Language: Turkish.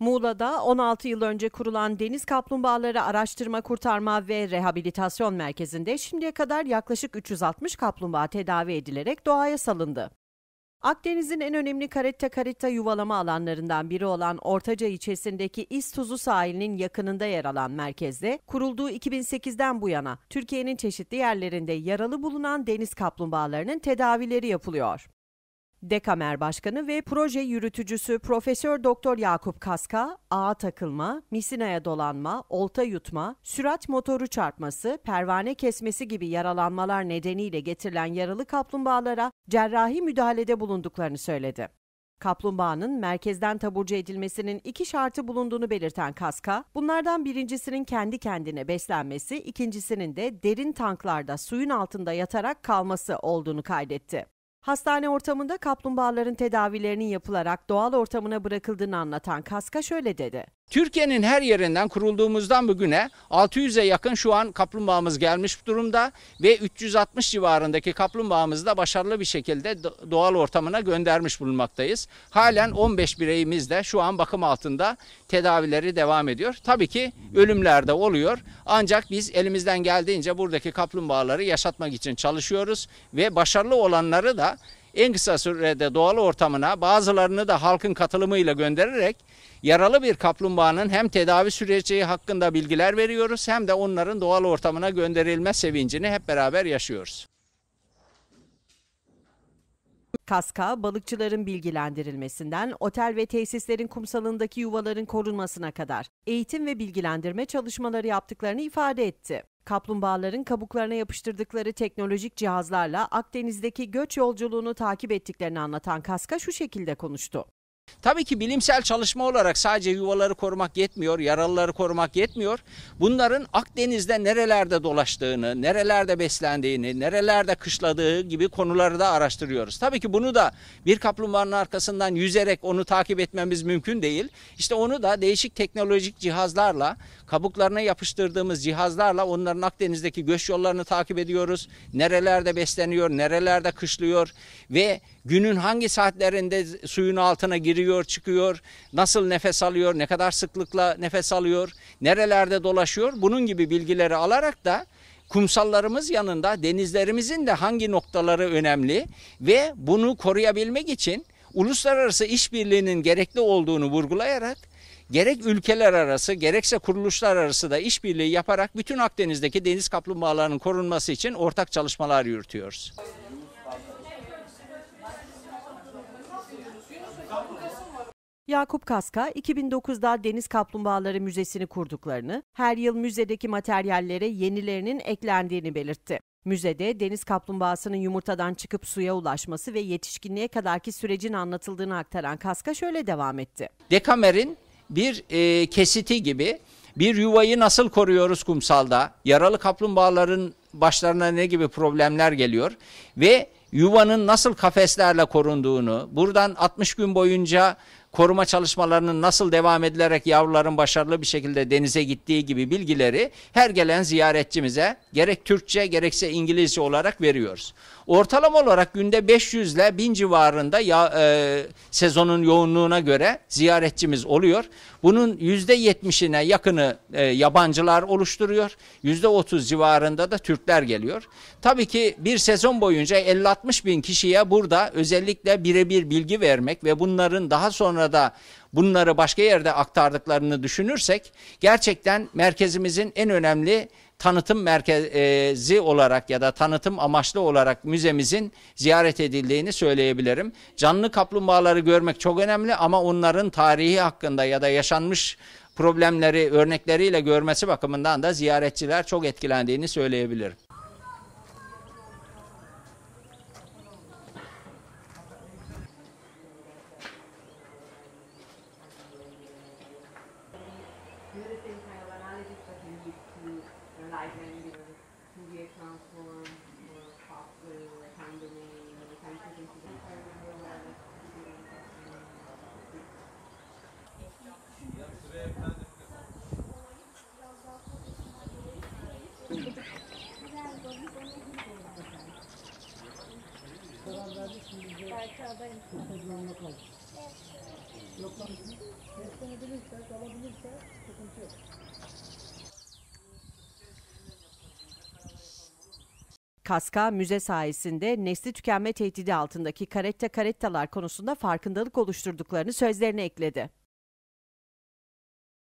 Muğla'da 16 yıl önce kurulan Deniz Kaplumbağaları Araştırma Kurtarma ve Rehabilitasyon Merkezi'nde şimdiye kadar yaklaşık 360 kaplumbağa tedavi edilerek doğaya salındı. Akdeniz'in en önemli karetta karetta yuvalama alanlarından biri olan Ortaca ilçesindeki İztuzu sahilinin yakınında yer alan merkezde kurulduğu 2008'den bu yana Türkiye'nin çeşitli yerlerinde yaralı bulunan deniz kaplumbağalarının tedavileri yapılıyor. Dekamer Başkanı ve proje yürütücüsü Profesör Doktor Yakup Kaska, ağa takılma, misinaya dolanma, olta yutma, sürat motoru çarpması, pervane kesmesi gibi yaralanmalar nedeniyle getirilen yaralı kaplumbağalara cerrahi müdahalede bulunduklarını söyledi. Kaplumbağanın merkezden taburcu edilmesinin iki şartı bulunduğunu belirten Kaska, bunlardan birincisinin kendi kendine beslenmesi, ikincisinin de derin tanklarda suyun altında yatarak kalması olduğunu kaydetti. Hastane ortamında kaplumbağaların tedavilerinin yapılarak doğal ortamına bırakıldığını anlatan Kaska şöyle dedi. Türkiye'nin her yerinden kurulduğumuzdan bugüne 600'e yakın şu an kaplumbağamız gelmiş durumda ve 360 civarındaki kaplumbağamızı da başarılı bir şekilde doğal ortamına göndermiş bulunmaktayız. Halen 15 bireyimiz de şu an bakım altında tedavileri devam ediyor. Tabii ki ölümler de oluyor ancak biz elimizden geldiğince buradaki kaplumbağaları yaşatmak için çalışıyoruz ve başarılı olanları da en kısa sürede doğal ortamına bazılarını da halkın katılımıyla göndererek yaralı bir kaplumbağanın hem tedavi süreci hakkında bilgiler veriyoruz hem de onların doğal ortamına gönderilme sevincini hep beraber yaşıyoruz. Kaska, balıkçıların bilgilendirilmesinden otel ve tesislerin kumsalındaki yuvaların korunmasına kadar eğitim ve bilgilendirme çalışmaları yaptıklarını ifade etti. Kaplumbağaların kabuklarına yapıştırdıkları teknolojik cihazlarla Akdeniz'deki göç yolculuğunu takip ettiklerini anlatan Kaska şu şekilde konuştu. Tabii ki bilimsel çalışma olarak sadece yuvaları korumak yetmiyor, yaralıları korumak yetmiyor. Bunların Akdeniz'de nerelerde dolaştığını, nerelerde beslendiğini, nerelerde kışladığı gibi konuları da araştırıyoruz. Tabii ki bunu da bir kaplumbağanın arkasından yüzerek onu takip etmemiz mümkün değil. İşte onu da değişik teknolojik cihazlarla, kabuklarına yapıştırdığımız cihazlarla onların Akdeniz'deki göç yollarını takip ediyoruz. Nerelerde besleniyor, nerelerde kışlıyor ve günün hangi saatlerinde suyun altına giriyor giriyor çıkıyor, nasıl nefes alıyor, ne kadar sıklıkla nefes alıyor, nerelerde dolaşıyor bunun gibi bilgileri alarak da kumsallarımız yanında denizlerimizin de hangi noktaları önemli ve bunu koruyabilmek için uluslararası işbirliğinin gerekli olduğunu vurgulayarak gerek ülkeler arası gerekse kuruluşlar arası da işbirliği yaparak bütün Akdeniz'deki deniz kaplumbağalarının korunması için ortak çalışmalar yürütüyoruz. Yakup Kaska 2009'da Deniz Kaplumbağaları Müzesi'ni kurduklarını, her yıl müzedeki materyallere yenilerinin eklendiğini belirtti. Müzede deniz kaplumbağasının yumurtadan çıkıp suya ulaşması ve yetişkinliğe kadarki sürecin anlatıldığını aktaran Kaska şöyle devam etti. Dekamer'in bir e, kesiti gibi bir yuvayı nasıl koruyoruz kumsalda? Yaralı kaplumbağaların başlarına ne gibi problemler geliyor? Ve yuvanın nasıl kafeslerle korunduğunu, buradan 60 gün boyunca koruma çalışmalarının nasıl devam edilerek yavruların başarılı bir şekilde denize gittiği gibi bilgileri her gelen ziyaretçimize gerek Türkçe gerekse İngilizce olarak veriyoruz. Ortalama olarak günde 500 ile 1000 civarında ya, e, sezonun yoğunluğuna göre ziyaretçimiz oluyor. Bunun %70'ine yakını e, yabancılar oluşturuyor. %30 civarında da Türkler geliyor. Tabii ki bir sezon boyunca 50-60 bin kişiye burada özellikle birebir bilgi vermek ve bunların daha sonra arada bunları başka yerde aktardıklarını düşünürsek gerçekten merkezimizin en önemli tanıtım merkezi olarak ya da tanıtım amaçlı olarak müzemizin ziyaret edildiğini söyleyebilirim. Canlı kaplumbağaları görmek çok önemli ama onların tarihi hakkında ya da yaşanmış problemleri örnekleriyle görmesi bakımından da ziyaretçiler çok etkilendiğini söyleyebilirim. and I can, you know, can be a counselor or a counselor or a counselor or a counselor Karar verdi şimdi bize Belki adayım. kurtarıcılarına kaldı. Yok lan. Beslenebilirse, kalabilirse sıkıntı yok. Kaska müze sayesinde nesli tükenme tehdidi altındaki karetta karettalar konusunda farkındalık oluşturduklarını sözlerine ekledi.